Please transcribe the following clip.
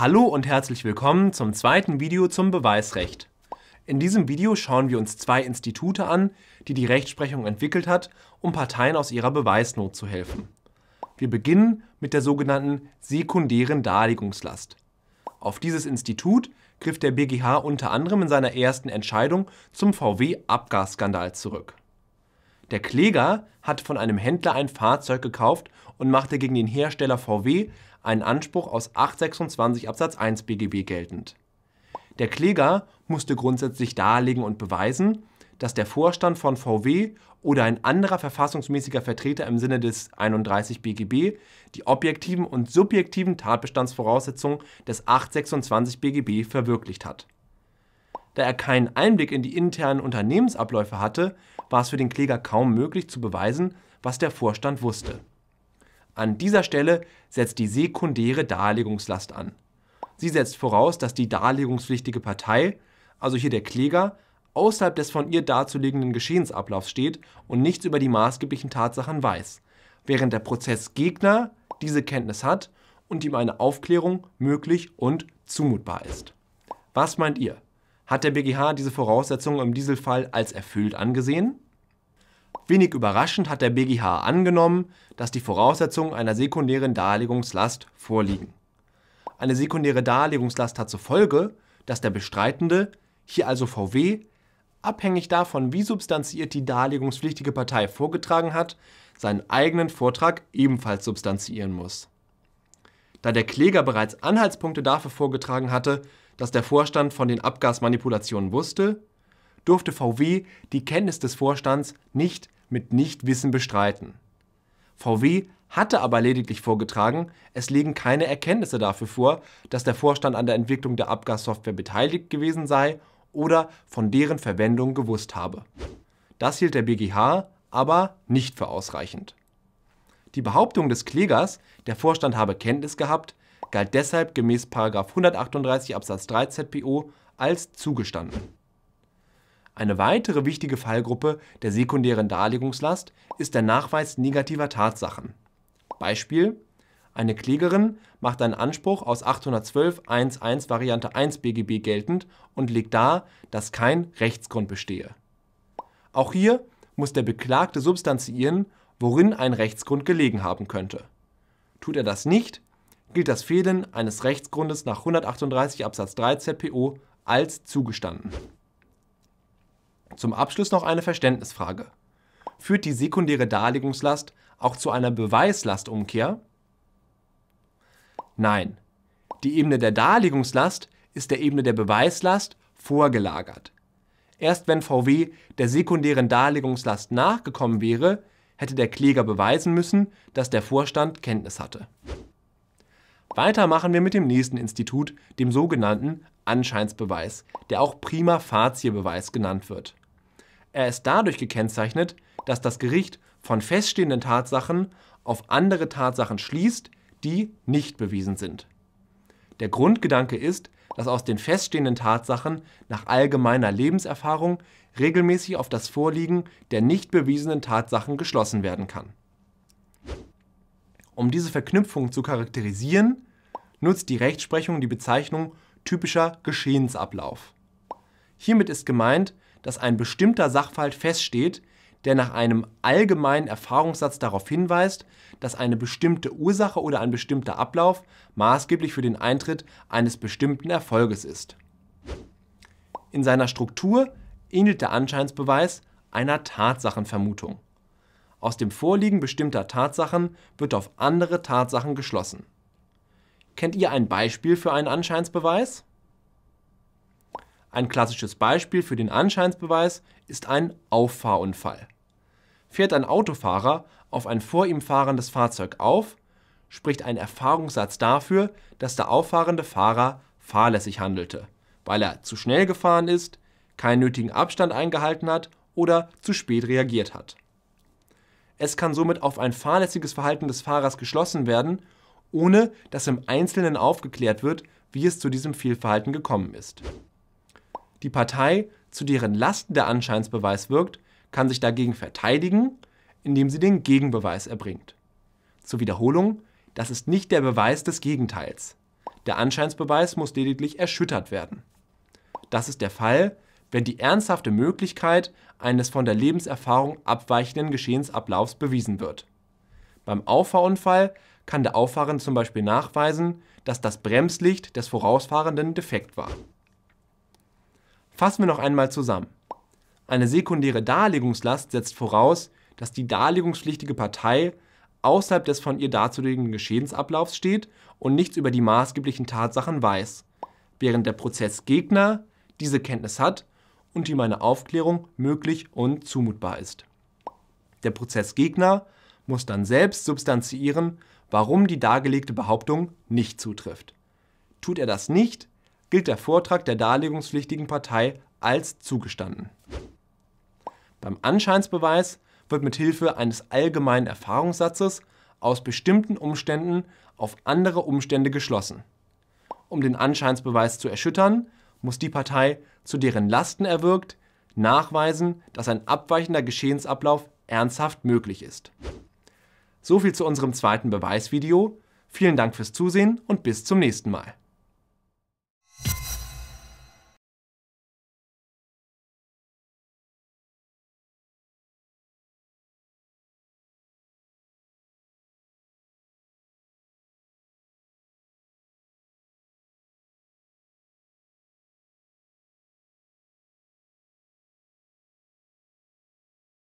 Hallo und herzlich willkommen zum zweiten Video zum Beweisrecht. In diesem Video schauen wir uns zwei Institute an, die die Rechtsprechung entwickelt hat, um Parteien aus ihrer Beweisnot zu helfen. Wir beginnen mit der sogenannten sekundären Darlegungslast. Auf dieses Institut griff der BGH unter anderem in seiner ersten Entscheidung zum VW-Abgasskandal zurück. Der Kläger hat von einem Händler ein Fahrzeug gekauft und machte gegen den Hersteller VW einen Anspruch aus 826 Absatz 1 BGB geltend. Der Kläger musste grundsätzlich darlegen und beweisen, dass der Vorstand von VW oder ein anderer verfassungsmäßiger Vertreter im Sinne des 31 BGB die objektiven und subjektiven Tatbestandsvoraussetzungen des 826 BGB verwirklicht hat. Da er keinen Einblick in die internen Unternehmensabläufe hatte, war es für den Kläger kaum möglich zu beweisen, was der Vorstand wusste. An dieser Stelle setzt die sekundäre Darlegungslast an. Sie setzt voraus, dass die darlegungspflichtige Partei, also hier der Kläger, außerhalb des von ihr darzulegenden Geschehensablaufs steht und nichts über die maßgeblichen Tatsachen weiß, während der Prozessgegner diese Kenntnis hat und ihm eine Aufklärung möglich und zumutbar ist. Was meint ihr? hat der BGH diese Voraussetzungen im Dieselfall als erfüllt angesehen. Wenig überraschend hat der BGH angenommen, dass die Voraussetzungen einer sekundären Darlegungslast vorliegen. Eine sekundäre Darlegungslast hat zur Folge, dass der Bestreitende, hier also VW, abhängig davon, wie substanziert die darlegungspflichtige Partei vorgetragen hat, seinen eigenen Vortrag ebenfalls substanzieren muss. Da der Kläger bereits Anhaltspunkte dafür vorgetragen hatte, dass der Vorstand von den Abgasmanipulationen wusste, durfte VW die Kenntnis des Vorstands nicht mit Nichtwissen bestreiten. VW hatte aber lediglich vorgetragen, es liegen keine Erkenntnisse dafür vor, dass der Vorstand an der Entwicklung der Abgassoftware beteiligt gewesen sei oder von deren Verwendung gewusst habe. Das hielt der BGH aber nicht für ausreichend. Die Behauptung des Klägers, der Vorstand habe Kenntnis gehabt, galt deshalb gemäß 138 Absatz 3 ZPO als zugestanden. Eine weitere wichtige Fallgruppe der sekundären Darlegungslast ist der Nachweis negativer Tatsachen. Beispiel eine Klägerin macht einen Anspruch aus 812.1.1 Variante 1 BGB geltend und legt dar, dass kein Rechtsgrund bestehe. Auch hier muss der Beklagte substanziieren, worin ein Rechtsgrund gelegen haben könnte. Tut er das nicht, gilt das Fehlen eines Rechtsgrundes nach 138 Absatz 3 ZPO als zugestanden. Zum Abschluss noch eine Verständnisfrage. Führt die sekundäre Darlegungslast auch zu einer Beweislastumkehr? Nein. Die Ebene der Darlegungslast ist der Ebene der Beweislast vorgelagert. Erst wenn VW der sekundären Darlegungslast nachgekommen wäre, hätte der Kläger beweisen müssen, dass der Vorstand Kenntnis hatte. Weiter machen wir mit dem nächsten Institut, dem sogenannten Anscheinsbeweis, der auch prima facie Beweis genannt wird. Er ist dadurch gekennzeichnet, dass das Gericht von feststehenden Tatsachen auf andere Tatsachen schließt, die nicht bewiesen sind. Der Grundgedanke ist, dass aus den feststehenden Tatsachen nach allgemeiner Lebenserfahrung regelmäßig auf das Vorliegen der nicht bewiesenen Tatsachen geschlossen werden kann um diese Verknüpfung zu charakterisieren, nutzt die Rechtsprechung die Bezeichnung typischer Geschehensablauf. Hiermit ist gemeint, dass ein bestimmter Sachverhalt feststeht, der nach einem allgemeinen Erfahrungssatz darauf hinweist, dass eine bestimmte Ursache oder ein bestimmter Ablauf maßgeblich für den Eintritt eines bestimmten Erfolges ist. In seiner Struktur ähnelt der Anscheinsbeweis einer Tatsachenvermutung. Aus dem Vorliegen bestimmter Tatsachen wird auf andere Tatsachen geschlossen. Kennt ihr ein Beispiel für einen Anscheinsbeweis? Ein klassisches Beispiel für den Anscheinsbeweis ist ein Auffahrunfall. Fährt ein Autofahrer auf ein vor ihm fahrendes Fahrzeug auf, spricht ein Erfahrungssatz dafür, dass der auffahrende Fahrer fahrlässig handelte, weil er zu schnell gefahren ist, keinen nötigen Abstand eingehalten hat oder zu spät reagiert hat. Es kann somit auf ein fahrlässiges Verhalten des Fahrers geschlossen werden, ohne dass im Einzelnen aufgeklärt wird, wie es zu diesem Fehlverhalten gekommen ist. Die Partei, zu deren Lasten der Anscheinsbeweis wirkt, kann sich dagegen verteidigen, indem sie den Gegenbeweis erbringt. Zur Wiederholung, das ist nicht der Beweis des Gegenteils. Der Anscheinsbeweis muss lediglich erschüttert werden. Das ist der Fall, wenn die ernsthafte Möglichkeit eines von der Lebenserfahrung abweichenden Geschehensablaufs bewiesen wird. Beim Auffahrunfall kann der Auffahrende zum Beispiel nachweisen, dass das Bremslicht des Vorausfahrenden defekt war. Fassen wir noch einmal zusammen. Eine sekundäre Darlegungslast setzt voraus, dass die darlegungspflichtige Partei außerhalb des von ihr darzulegenden Geschehensablaufs steht und nichts über die maßgeblichen Tatsachen weiß, während der Prozessgegner diese Kenntnis hat und ihm eine Aufklärung möglich und zumutbar ist. Der Prozessgegner muss dann selbst substanziieren, warum die dargelegte Behauptung nicht zutrifft. Tut er das nicht, gilt der Vortrag der darlegungspflichtigen Partei als zugestanden. Beim Anscheinsbeweis wird mit Hilfe eines allgemeinen Erfahrungssatzes aus bestimmten Umständen auf andere Umstände geschlossen. Um den Anscheinsbeweis zu erschüttern, muss die Partei, zu deren Lasten er wirkt, nachweisen, dass ein abweichender Geschehensablauf ernsthaft möglich ist. Soviel zu unserem zweiten Beweisvideo. Vielen Dank fürs Zusehen und bis zum nächsten Mal.